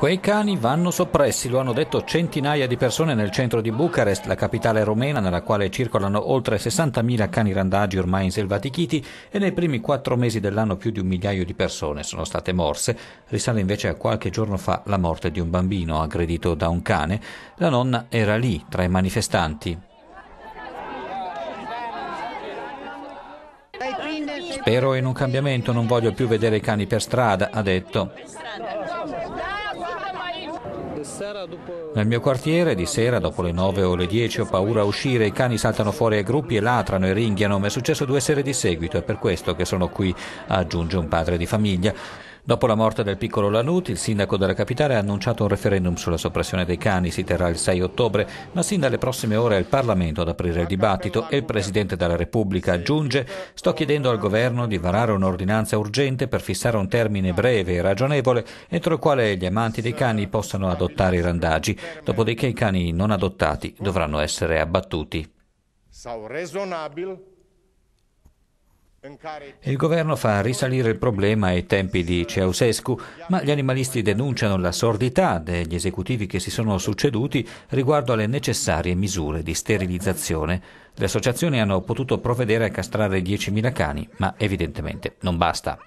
Quei cani vanno soppressi, lo hanno detto centinaia di persone nel centro di Bucarest, la capitale romena, nella quale circolano oltre 60.000 cani randagi ormai inselvatichiti e nei primi quattro mesi dell'anno più di un migliaio di persone sono state morse. Risale invece a qualche giorno fa la morte di un bambino aggredito da un cane. La nonna era lì, tra i manifestanti. Spero in un cambiamento, non voglio più vedere i cani per strada, ha detto. Nel mio quartiere di sera dopo le 9 o le 10 ho paura a uscire, i cani saltano fuori a gruppi e latrano e ringhiano, mi è successo due sere di seguito, è per questo che sono qui, aggiunge un padre di famiglia. Dopo la morte del piccolo Lanut, il sindaco della capitale ha annunciato un referendum sulla soppressione dei cani, si terrà il 6 ottobre, ma sin dalle prossime ore è il Parlamento ad aprire il dibattito e il Presidente della Repubblica aggiunge sto chiedendo al governo di varare un'ordinanza urgente per fissare un termine breve e ragionevole entro il quale gli amanti dei cani possano adottare i randaggi, dopodiché i cani non adottati dovranno essere abbattuti. Sau rezonabil il governo fa risalire il problema ai tempi di Ceausescu, ma gli animalisti denunciano la sordità degli esecutivi che si sono succeduti riguardo alle necessarie misure di sterilizzazione. Le associazioni hanno potuto provvedere a castrare 10.000 cani, ma evidentemente non basta.